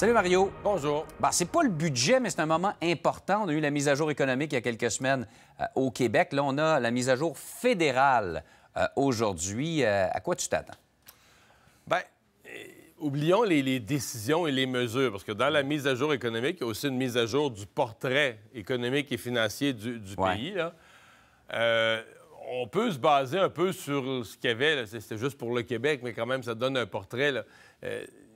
Salut Mario. Bonjour. Ce ben, c'est pas le budget, mais c'est un moment important. On a eu la mise à jour économique il y a quelques semaines euh, au Québec. Là, on a la mise à jour fédérale euh, aujourd'hui. Euh, à quoi tu t'attends? Bien, oublions les, décisions et les mesures, parce que dans la mise à jour économique, il y a aussi une mise à jour du portrait économique et financier du, pays. on peut se baser un peu sur ce qu'il y avait, c'était juste pour le Québec, mais quand même, ça donne un portrait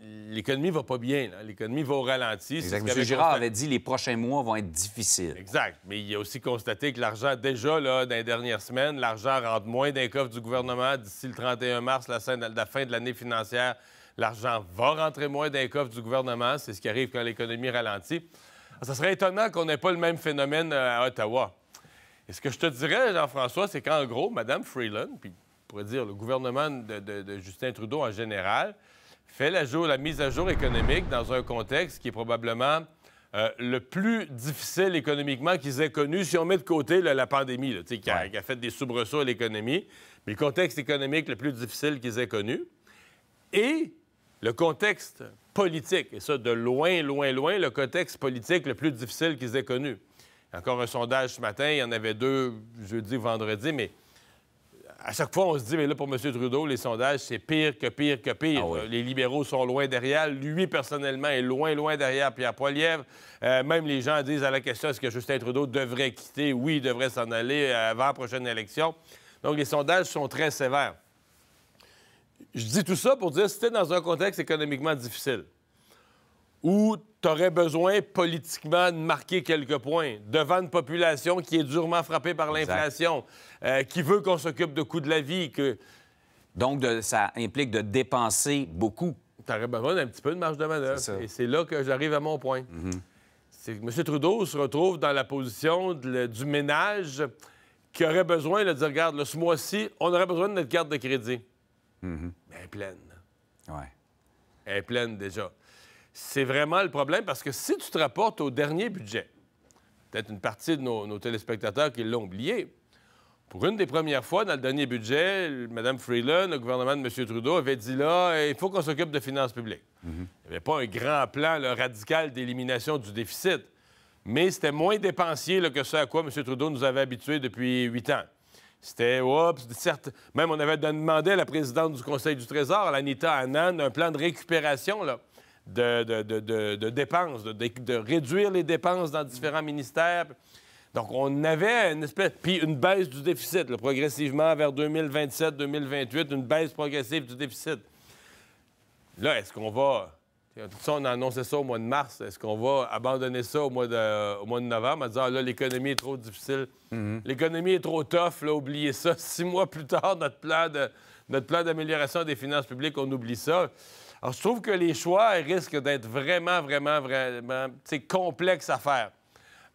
l'économie va pas bien. L'économie va au ralenti. Exact. M. Girard avait dit les prochains mois vont être difficiles. Exact. Mais il a aussi constaté que l'argent, déjà, là, dans les dernières semaines, l'argent rentre moins d'un coffre du gouvernement d'ici le 31 mars, la fin de l'année financière. L'argent va rentrer moins d'un coffre du gouvernement. C'est ce qui arrive quand l'économie ralentit. Ah, ça serait étonnant qu'on n'ait pas le même phénomène euh, à Ottawa. Et ce que je te dirais, Jean-François, c'est qu'en gros, Mme Freeland, puis on pourrait dire le gouvernement de Justin Trudeau en général, fait la, mise à jour économique dans un contexte qui est probablement euh, le plus difficile économiquement qu'ils aient connu, si on met de côté la pandémie, qui, a, fait des soubresauts à l'économie, mais le contexte économique le plus difficile qu'ils aient connu, et le contexte politique, et ça de loin, loin, loin, le contexte politique le plus difficile qu'ils aient connu. Encore un sondage ce matin, il y en avait deux jeudi, vendredi, mais à chaque fois, on se dit, mais là, pour M. Trudeau, les sondages, c'est pire que pire que pire. Ah les libéraux sont loin derrière. Lui, personnellement, est loin, loin derrière Pierre Poilievre. Euh, même les gens disent à la question, est-ce que Justin Trudeau devrait quitter? Oui, il devrait s'en aller euh, avant la prochaine élection. Donc, les sondages sont très sévères. Je dis tout ça pour dire, c'était dans un contexte économiquement difficile, où aurait besoin politiquement de marquer quelques points devant une population qui est durement frappée par l'inflation, euh, qui veut qu'on s'occupe de coûts de la vie. Que... Donc, ça implique de dépenser beaucoup. Tu besoin d'un petit peu de marge de manœuvre. Et c'est là que j'arrive à mon point. Mhm. C'est que M. Trudeau se retrouve dans la position du ménage qui aurait besoin de dire regarde, ce mois-ci, on aurait besoin de notre carte de crédit. Mhm. elle est pleine. Ouais. Elle est pleine déjà c'est vraiment le problème parce que si tu te rapportes au dernier budget, peut-être une partie de nos, téléspectateurs qui l'ont oublié, pour une des premières fois, dans le dernier budget, Mme Freeland, le gouvernement de M. Trudeau, avait dit là, il faut qu'on s'occupe de finances publiques. Il n'y avait pas un grand plan radical d'élimination du déficit, mais c'était moins dépensier que ce à quoi M. Trudeau nous avait habitués depuis huit ans. C'était, certes, même on avait demandé à la présidente du Conseil du Trésor, à Anita Annan, un plan de récupération là, de, dépenses, de, réduire les dépenses dans différents ministères. Donc, on avait une espèce. Puis une baisse du déficit, progressivement vers 2027-2028, une baisse progressive du déficit. Là, est-ce qu'on va. Ça, on a annoncé ça au mois de mars. Est-ce qu'on va abandonner ça au mois de, novembre en disant là, l'économie est trop difficile, mm-hmm. l'économie est trop tough, là, oubliez ça. Six mois plus tard, notre de, notre plan d'amélioration des finances publiques, on oublie ça. Alors, je trouve que les choix risquent d'être vraiment, vraiment, vraiment complexes à faire.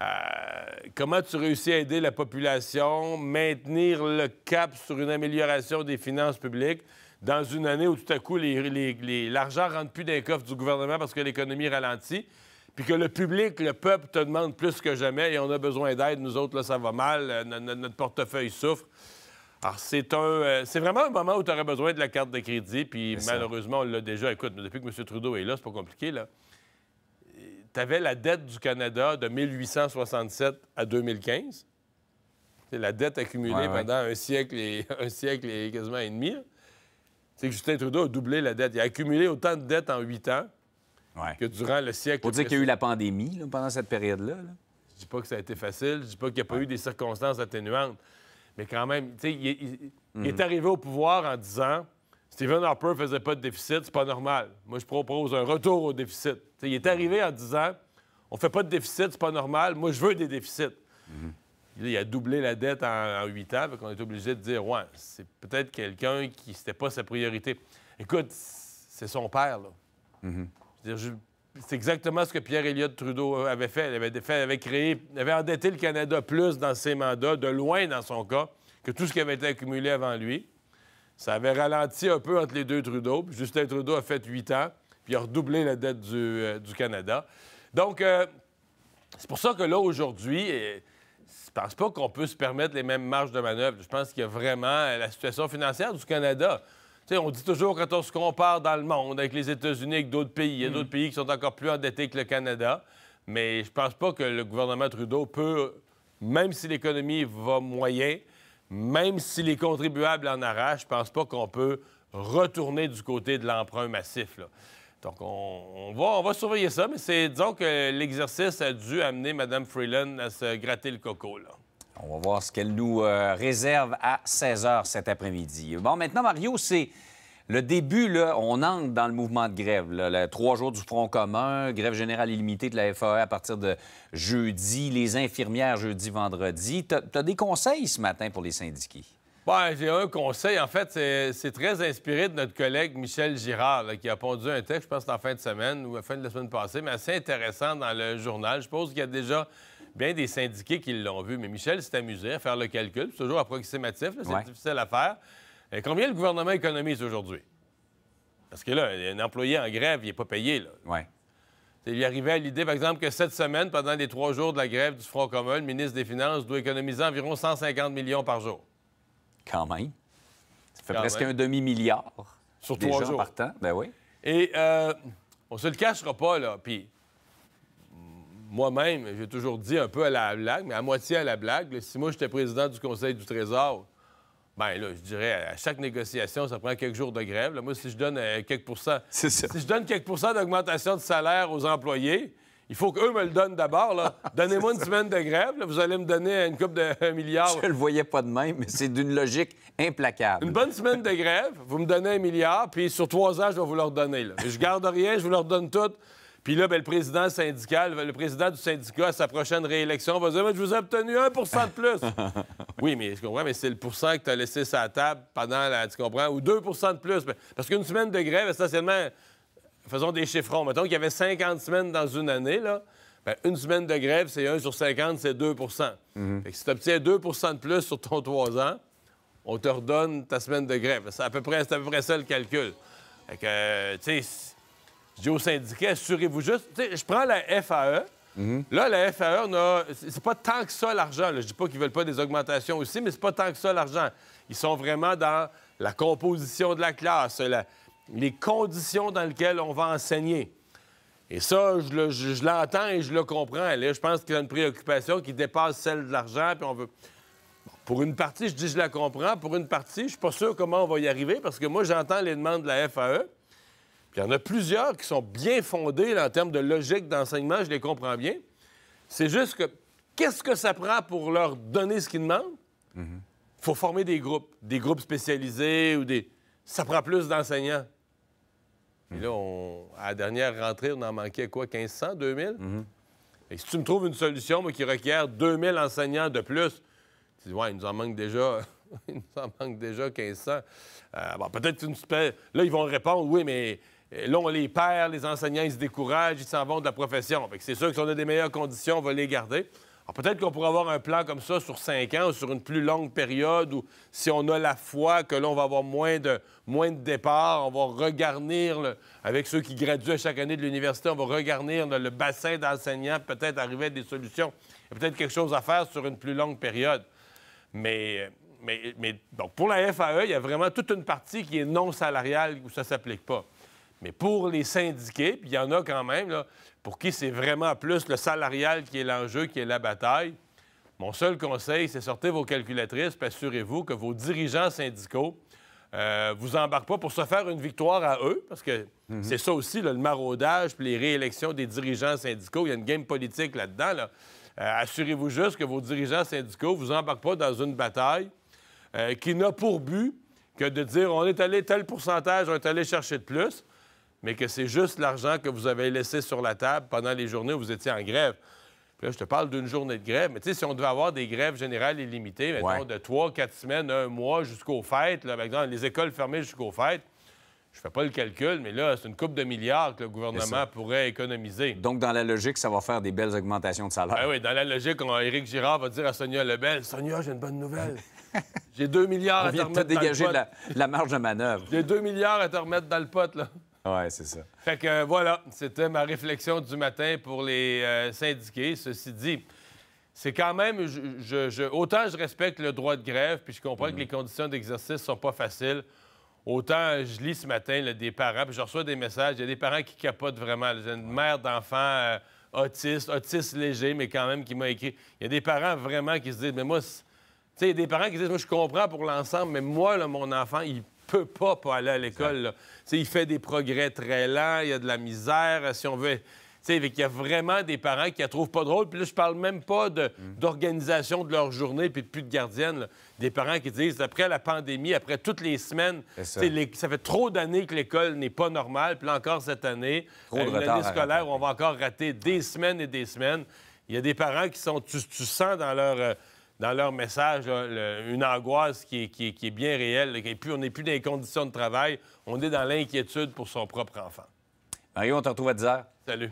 Euh, comment tu réussis à aider la population, maintenir le cap sur une amélioration des finances publiques dans une année où tout à coup l'argent les, rentre plus dans les coffres du gouvernement parce que l'économie ralentit, puis que le public, le peuple te demande plus que jamais et on a besoin d'aide, nous autres, là, ça va mal, euh, notre portefeuille souffre. Alors, ah, c'est un, euh, c'est vraiment un moment où tu aurais besoin de la carte de crédit, puis malheureusement, on l'a déjà. Écoute, depuis que M. Trudeau est là, c'est pas compliqué, là. Tu avais la dette du Canada de 1867 à 2015. C'est la dette accumulée pendant un siècle, et, un siècle et quasiment et demi. C'est que Justin Trudeau a doublé la dette. Il a accumulé autant de dettes en huit ans que durant le siècle. Pour dire qu'il y a eu la pandémie pendant cette période-là. Je dis pas que ça a été facile. Je dis pas qu'il n'y a pas eu des circonstances atténuantes. Mais quand même, tu sais, il, est mhm. arrivé au pouvoir en disant Stephen Harper faisait pas de déficit, c'est pas normal. Moi, je propose un retour au déficit. il est mhm. arrivé en disant On fait pas de déficit, c'est pas normal. Moi, je veux des déficits. Mhm. Il a doublé la dette en huit ans, donc on est obligé de dire Ouais, c'est peut-être quelqu'un qui c'était pas sa priorité. Écoute, c'est son père, là. je veux dire, c'est exactement ce que Pierre Elliott Trudeau euh, avait fait. Il avait, créé, il avait endetté le Canada plus dans ses mandats, de loin dans son cas, que tout ce qui avait été accumulé avant lui. Ça avait ralenti un peu entre les deux Trudeau. Puis Justin Trudeau a fait huit ans, puis il a redoublé la dette du, euh, Canada. Donc, euh, c'est pour ça que là, aujourd'hui, je ne pense pas qu'on peut se permettre les mêmes marges de manœuvre. Je pense qu'il y a vraiment la situation financière du Canada on dit toujours quand on se compare dans le monde avec les États-Unis, avec d'autres pays, il y a d'autres mm. pays qui sont encore plus endettés que le Canada, mais je pense pas que le gouvernement Trudeau peut, même si l'économie va moyen, même si les contribuables en arrachent, je pense pas qu'on peut retourner du côté de l'emprunt massif. Donc, on, va, surveiller ça, mais c'est, disons que l'exercice a dû amener Mme Freeland à se gratter le coco. On va voir ce qu'elle nous euh, réserve à 16 h cet après-midi. Bon, maintenant, Mario, c'est le début, là, on entre dans le mouvement de grève. Là, trois jours du Front commun, grève générale illimitée de la FAE à partir de jeudi, les infirmières jeudi, vendredi. Tu as, des conseils ce matin pour les syndiqués? Bien, j'ai un conseil. En fait, c'est très inspiré de notre collègue Michel Girard, qui a pondu un texte, je pense, en fin de semaine ou à la fin de la semaine passée, mais assez intéressant dans le journal. Je suppose qu'il y a déjà bien des syndiqués qui l'ont vu, mais Michel s'est amusé à faire le calcul. C'est toujours approximatif, c'est difficile à faire. combien le gouvernement économise aujourd'hui? Parce que là, un employé en grève, il n'est pas payé. Là. Il est arrivait à l'idée, par exemple, que cette semaine, pendant les trois jours de la grève du Front commun, le ministre des Finances doit économiser environ 150 millions par jour. Quand même. Ça fait presque un demi-milliard. Sur trois jours. Par Ben oui. Et on euh, on se le cachera pas, là. Puis moi-même, j'ai toujours dit un peu à la blague, mais à moitié à la blague, si moi j'étais président du Conseil du Trésor, ben là, je dirais, à chaque négociation, ça prend quelques jours de grève. moi, euh, si je donne quelques pourcents... Si je donne quelques d'augmentation de salaire aux employés, il faut qu'eux me le donnent d'abord. Donnez-moi une semaine de grève, vous allez me donner une coupe de 1 milliard. Je le voyais pas de même, mais c'est d'une logique implacable. Une bonne semaine de grève, vous me donnez un milliard, puis sur trois ans, je vais vous leur donner. Je garde rien, je vous leur donne tout. Puis là, ben, le président syndical, le président du syndicat, à sa prochaine réélection, va dire Je vous ai obtenu 1 de plus. oui, mais je comprends, mais c'est le pourcent que tu as laissé sur la table pendant la. Tu comprends Ou 2 de plus. Parce qu'une semaine de grève, essentiellement, faisons des chiffrons. Mettons qu'il y avait 50 semaines dans une année, là. Ben, une semaine de grève, c'est 1 sur 50, c'est 2 mhm. si tu obtiens 2 de plus sur ton 3 ans, on te redonne ta semaine de grève. C'est à, peu près, à peu près ça le calcul. Fait que, euh, tu sais, je dis syndicat, assurez-vous juste. je prends la FAE. Là, la FAE, c'est pas tant que ça l'argent. Je dis pas qu'ils veulent pas des augmentations aussi, mais c'est pas tant que ça l'argent. Ils sont vraiment dans la composition de la classe, les conditions dans lesquelles on va enseigner. Et ça, je l'entends et je le comprends. Là, je pense qu'il y a une préoccupation qui dépasse celle de l'argent, puis on veut... pour une partie, je dis je la comprends. Pour une partie, je suis pas sûr comment on va y arriver, parce que moi, j'entends les demandes de la FAE. Il y en a plusieurs qui sont bien fondés en termes de logique d'enseignement, je les comprends bien. C'est juste que qu'est-ce que ça prend pour leur donner ce qu'ils demandent? Il mm-hmm. faut former des groupes, des groupes spécialisés ou des. Ça prend plus d'enseignants. Puis mm-hmm. là, à la dernière rentrée, on en manquait quoi? 1500, 2000? Mm-hmm. Et si tu me trouves une solution moi, qui requiert 2000 enseignants de plus, tu dis, ouais, il nous en manque déjà, il nous en manque déjà 1500. Euh, bon, peut-être que tu Là, ils vont répondre, oui, mais là, on les perd, les enseignants, ils se découragent, ils s'en vont de la profession. c'est sûr que si on a des meilleures conditions, on va les garder. Alors peut-être qu'on pourrait avoir un plan comme ça sur cinq ans sur une plus longue période où si on a la foi que l'on va avoir moins de, moins de départs, on va regarnir, avec ceux qui graduent chaque année de l'université, on va regarnir le, bassin d'enseignants, peut-être arriver à des solutions. Il y a peut-être quelque chose à faire sur une plus longue période. Mais, donc pour la FAE, il y a vraiment toute une partie qui est non salariale où ça ne s'applique pas. Mais pour les syndiqués, puis il y en a quand même, pour qui c'est vraiment plus le salarial qui est l'enjeu, qui est la bataille, mon seul conseil, c'est sortez vos calculatrices, puis assurez-vous que vos dirigeants syndicaux ne euh, vous embarquent pas pour se faire une victoire à eux, parce que mhm. c'est ça aussi, le maraudage, puis les réélections des dirigeants syndicaux. Il y a une game politique là-dedans. Euh, assurez-vous juste que vos dirigeants syndicaux ne vous embarquent pas dans une bataille euh, qui n'a pour but que de dire on est allé tel pourcentage, on est allé chercher de plus mais que c'est juste l'argent que vous avez laissé sur la table pendant les journées où vous étiez en grève. Puis là, je te parle d'une journée de grève, mais tu sais, si on devait avoir des grèves générales illimitées, de trois, quatre semaines, un mois jusqu'aux fêtes, là, par exemple, les écoles fermées jusqu'aux fêtes, je fais pas le calcul, mais là, c'est une coupe de milliards que le gouvernement pourrait économiser. Donc, dans la logique, ça va faire des belles augmentations de salaire. Ben oui, dans la logique, Éric Girard va dire à Sonia Lebel Sonia, j'ai une bonne nouvelle. J'ai 2 milliards à te remettre. dans le pot. marge de manœuvre. J'ai 2 milliards à te remettre dans le pot, là. Oui, c'est ça. Fait que euh, voilà, c'était ma réflexion du matin pour les euh, syndiqués. Ceci dit, c'est quand même. autant je respecte le droit de grève, puis je comprends que les mhm. conditions d'exercice sont pas faciles. Autant je lis ce matin des parents, puis je reçois des messages. Il y a des parents qui capotent vraiment. J'ai une mère d'enfant euh, autiste, autiste léger, mais quand même qui m'a écrit. Il y a des parents vraiment qui se disent Mais moi, tu sais, il y a des parents qui disent Moi, je comprends pour l'ensemble, mais moi, mon enfant, il peut pas pas aller à l'école. Il fait des progrès très lents, il y a de la misère. Si on veut il y a vraiment des parents qui la trouvent pas drôle. Puis là, je parle même pas mm. d'organisation de, de, leur journée puis de plus de gardiennes, Des parents qui disent, après la pandémie, après toutes les semaines, ça. ça. fait trop d'années que l'école n'est pas normale. Puis encore cette année, euh, scolaire où on va encore rater des semaines et des semaines. Il y a des parents qui sont... Tu, sens dans leur... Euh, dans leur message une angoisse qui est, bien réelle. Et plus, on n'est plus dans les conditions de travail, on est dans l'inquiétude pour son propre enfant. Mario, on te retrouve à 10 Salut.